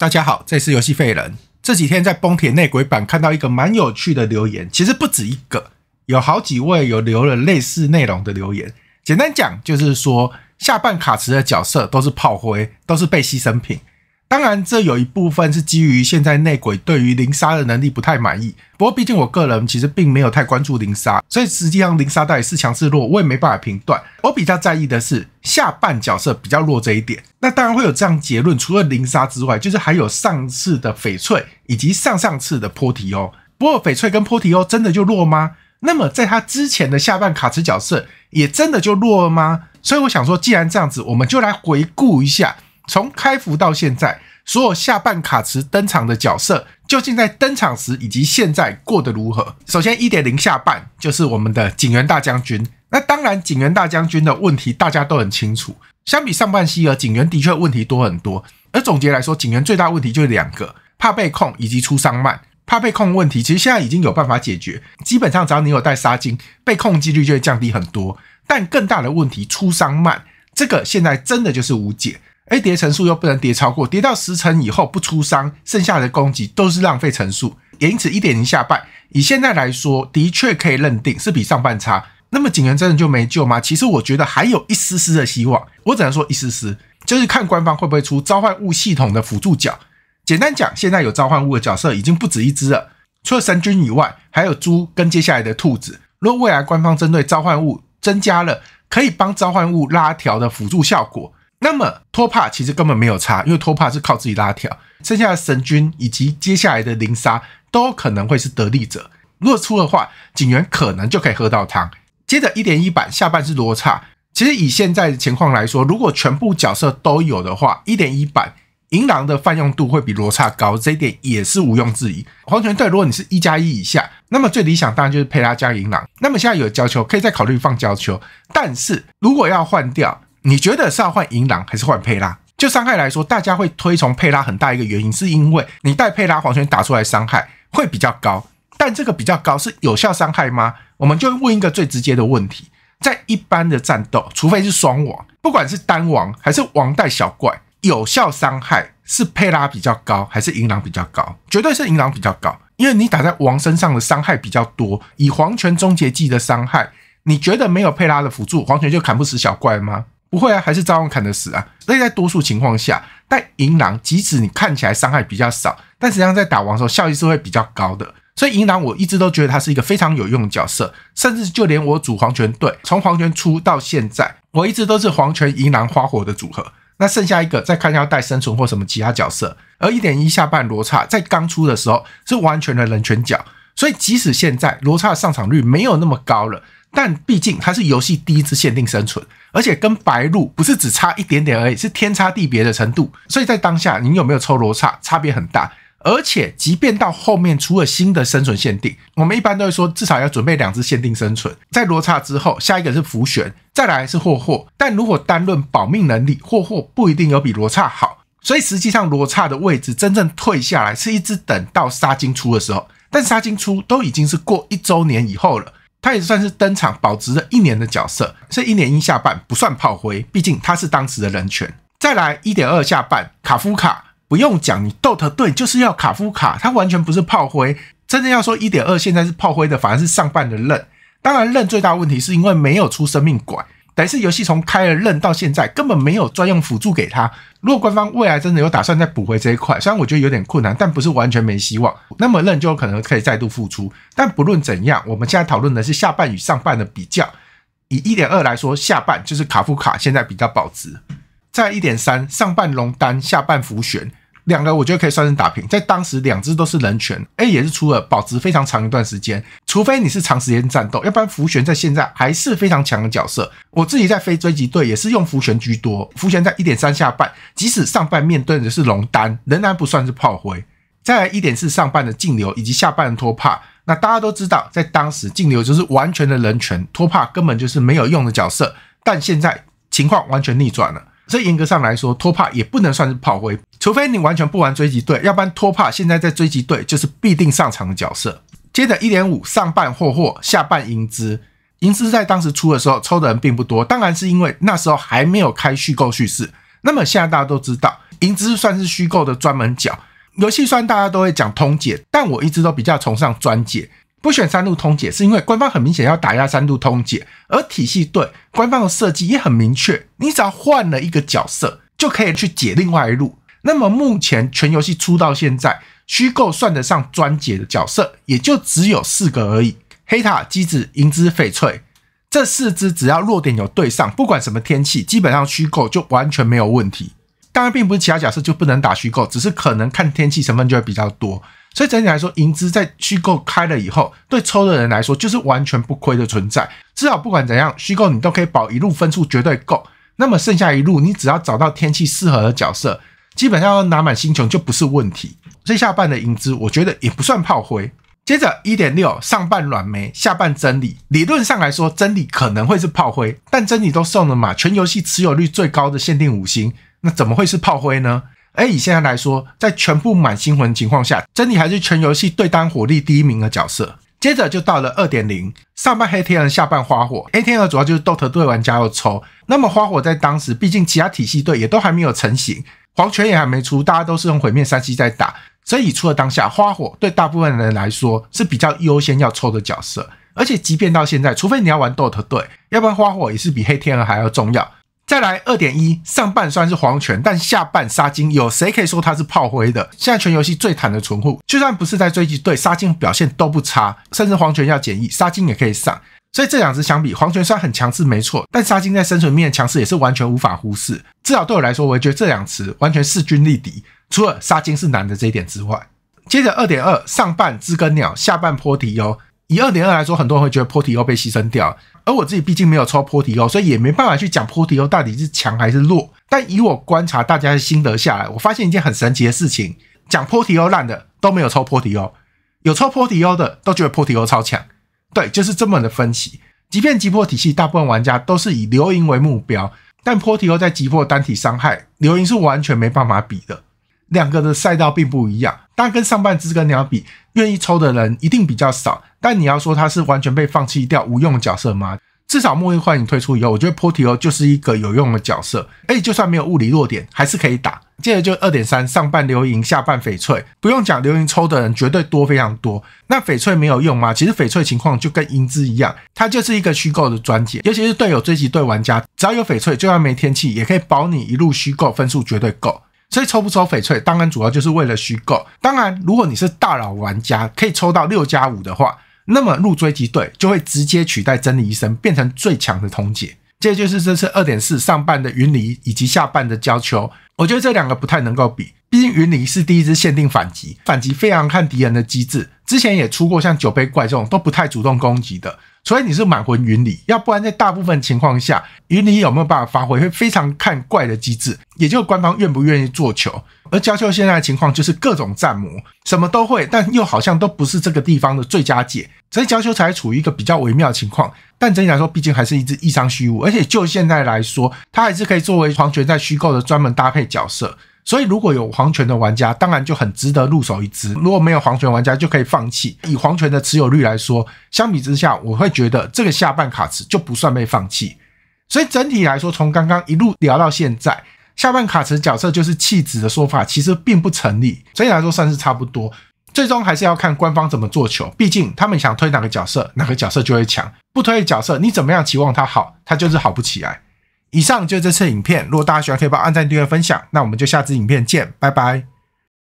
大家好，这里是游戏废人。这几天在崩铁内鬼版看到一个蛮有趣的留言，其实不止一个，有好几位有留了类似内容的留言。简单讲就是说，下半卡池的角色都是炮灰，都是被牺牲品。当然，这有一部分是基于现在内鬼对于零杀的能力不太满意。不过，毕竟我个人其实并没有太关注零杀，所以实际上零杀到底是强是弱，我也没办法评断。我比较在意的是下半角色比较弱这一点。那当然会有这样结论，除了零杀之外，就是还有上次的翡翠以及上上次的坡提哦。不过，翡翠跟坡提哦真的就弱吗？那么，在他之前的下半卡池角色也真的就弱了吗？所以，我想说，既然这样子，我们就来回顾一下。从开服到现在，所有下半卡池登场的角色，究竟在登场时以及现在过得如何？首先，一点零下半就是我们的警员大将军。那当然，警员大将军的问题大家都很清楚。相比上半期尔，警员的确问题多很多。而总结来说，警员最大问题就是两个：怕被控以及出伤慢。怕被控问题，其实现在已经有办法解决，基本上只要你有带纱巾，被控几率就会降低很多。但更大的问题，出伤慢，这个现在真的就是无解。A 叠层数又不能叠超过，叠到十层以后不出伤，剩下的攻击都是浪费层数。也因此，一点零下半，以现在来说，的确可以认定是比上半差。那么警员真的就没救吗？其实我觉得还有一丝丝的希望。我只能说一丝丝，就是看官方会不会出召唤物系统的辅助角。简单讲，现在有召唤物的角色已经不止一只了，除了神君以外，还有猪跟接下来的兔子。如果未来官方针对召唤物增加了可以帮召唤物拉条的辅助效果，那么托帕其实根本没有差，因为托帕是靠自己拉条，剩下的神君以及接下来的灵莎都可能会是得力者。如果出的话，警员可能就可以喝到汤。接着一点一版下半是罗刹，其实以现在的情况来说，如果全部角色都有的话，一点一版银狼的泛用度会比罗刹高，这一点也是毋庸置疑。黄泉队如果你是一加一以下，那么最理想当然就是佩拉加银狼。那么现在有胶球，可以再考虑放胶球，但是如果要换掉。你觉得是要换银狼还是换佩拉？就伤害来说，大家会推崇佩拉很大一个原因，是因为你带佩拉黄泉打出来伤害会比较高。但这个比较高是有效伤害吗？我们就问一个最直接的问题：在一般的战斗，除非是双王，不管是单王还是王带小怪，有效伤害是佩拉比较高还是银狼比较高？绝对是银狼比较高，因为你打在王身上的伤害比较多。以黄泉终结技的伤害，你觉得没有佩拉的辅助，黄泉就砍不死小怪吗？不会啊，还是照样砍得死啊。所以在多数情况下，带银狼即使你看起来伤害比较少，但实际上在打王的时候效益是会比较高的。所以银狼我一直都觉得它是一个非常有用的角色，甚至就连我组黄泉队，从黄泉出到现在，我一直都是黄泉银狼花火的组合。那剩下一个再看要带生存或什么其他角色。而一点一下半罗刹在刚出的时候是完全的人全角，所以即使现在罗刹上场率没有那么高了。但毕竟它是游戏第一只限定生存，而且跟白鹿不是只差一点点而已，是天差地别的程度。所以在当下，你有没有抽罗刹，差别很大。而且，即便到后面出了新的生存限定，我们一般都会说，至少要准备两只限定生存。在罗刹之后，下一个是浮悬，再来是霍霍。但如果单论保命能力，霍霍不一定有比罗刹好。所以实际上，罗刹的位置真正退下来，是一直等到沙金出的时候。但沙金出都已经是过一周年以后了。他也算是登场保值了一年的角色，是一年一下半不算炮灰，毕竟他是当时的人权。再来一点二下半卡夫卡，不用讲，你 DOT 队就是要卡夫卡，他完全不是炮灰。真的要说一点二现在是炮灰的，反而是上半的刃。当然刃最大问题是因为没有出生命管，等于是游戏从开了刃到现在根本没有专用辅助给他。如果官方未来真的有打算再补回这一块，虽然我觉得有点困难，但不是完全没希望。那么刃就有可能可以再度复出。但不论怎样，我们现在讨论的是下半与上半的比较。以一点二来说，下半就是卡夫卡，现在比较保值。在一点三，上半龙丹，下半浮旋。两个我觉得可以算是打平，在当时两只都是人权 a 也是出了保值非常长一段时间，除非你是长时间战斗，要不然浮玄在现在还是非常强的角色。我自己在飞追击队也是用浮玄居多，浮玄在一点三下半，即使上半面对的是龙丹，仍然不算是炮灰。再来一点四上半的净流以及下半的托帕，那大家都知道，在当时净流就是完全的人权，托帕根本就是没有用的角色，但现在情况完全逆转了。这严格上来说，托帕也不能算是炮灰，除非你完全不玩追击队，要不然托帕现在在追击队就是必定上场的角色。接着一点五上半霍霍，下半银枝。银枝在当时出的时候抽的人并不多，当然是因为那时候还没有开虚构叙事。那么现在大家都知道，银枝算是虚构的专门角。游戏然大家都会讲通解，但我一直都比较崇尚专解。不选三路通解，是因为官方很明显要打压三路通解，而体系对官方的设计也很明确，你只要换了一个角色，就可以去解另外一路。那么目前全游戏出到现在，虚构算得上专解的角色，也就只有四个而已。黑塔、机子、银之翡翠，这四只只要弱点有对上，不管什么天气，基本上虚构就完全没有问题。当然并不是其他角色就不能打虚构，只是可能看天气成分就会比较多。所以整体来说，银枝在虚构开了以后，对抽的人来说就是完全不亏的存在。至少不管怎样，虚构你都可以保一路分数绝对够。那么剩下一路，你只要找到天气适合的角色，基本上拿满星穹就不是问题。所以下半的银枝，我觉得也不算炮灰。接着一点六，上半软梅，下半真理。理论上来说，真理可能会是炮灰，但真理都送了嘛，全游戏持有率最高的限定五星。那怎么会是炮灰呢？哎，以现在来说，在全部满星魂情况下，珍妮还是全游戏对单火力第一名的角色。接着就到了二点零，上半黑天鹅，下半花火。黑天鹅主要就是 DOT 队玩家要抽，那么花火在当时，毕竟其他体系队也都还没有成型，黄泉也还没出，大家都是用毁灭三七在打，所以除了当下，花火对大部分人来说是比较优先要抽的角色。而且即便到现在，除非你要玩 DOT 队，要不然花火也是比黑天鹅还要重要。再来二点一，上半虽然是黄泉，但下半沙金，有谁可以说它是炮灰的？现在全游戏最惨的存护，就算不是在追击队，沙金表现都不差，甚至黄泉要减益，沙金也可以上。所以这两只相比，黄泉虽然很强势，没错，但沙金在生存面强势也是完全无法忽视。至少对我来说，我觉得这两只完全势均力敌，除了沙金是难的这一点之外。接着二点二，上半知更鸟，下半坡蹄哟。以二点二来说，很多人会觉得 Portio 被牺牲掉，而我自己毕竟没有抽 Portio，所以也没办法去讲 Portio 到底是强还是弱。但以我观察大家的心得下来，我发现一件很神奇的事情：讲 Portio 烂的都没有抽 Portio，有抽 Portio 的都觉得 Portio 超强。对，就是这么的分歧。即便急破体系，大部分玩家都是以流萤为目标，但 Portio 在急破单体伤害，流萤是完全没办法比的。两个的赛道并不一样，但跟上半支跟你要比，愿意抽的人一定比较少。但你要说他是完全被放弃掉无用角色吗？至少《末日幻影》推出以后，我觉得 Portio 就是一个有用的角色，而且就算没有物理弱点，还是可以打。接着就二点三上半流萤，下半翡翠，不用讲流萤抽的人绝对多非常多。那翡翠没有用吗？其实翡翠情况就跟银枝一样，它就是一个虚构的专减，尤其是队友追击对玩家，只要有翡翠，就算没天气也可以保你一路虚构分数绝对够。所以抽不抽翡翠，当然主要就是为了虚构。当然，如果你是大佬玩家，可以抽到六加五的话，那么入追击队就会直接取代真理医生，变成最强的童姐。这就是这次二点四上半的云霓以及下半的焦秋，我觉得这两个不太能够比，毕竟云霓是第一只限定反击，反击非常看敌人的机制。之前也出过像酒杯怪这种都不太主动攻击的。所以你是满魂云里，要不然在大部分情况下，云里有没有办法发挥，会非常看怪的机制，也就官方愿不愿意做球。而焦羞现在的情况就是各种战魔，什么都会，但又好像都不是这个地方的最佳解，所以焦羞才处于一个比较微妙情况。但整体来说，毕竟还是一只异常虚无，而且就现在来说，它还是可以作为皇权在虚构的专门搭配角色。所以，如果有皇权的玩家，当然就很值得入手一支；如果没有皇权玩家，就可以放弃。以皇权的持有率来说，相比之下，我会觉得这个下半卡池就不算被放弃。所以整体来说，从刚刚一路聊到现在，下半卡池角色就是弃子的说法，其实并不成立。整体来说算是差不多。最终还是要看官方怎么做球，毕竟他们想推哪个角色，哪个角色就会强；不推的角色，你怎么样期望他好，他就是好不起来。以上就是这次影片，如果大家喜欢，可以帮按赞、订阅、分享，那我们就下支影片见，拜拜。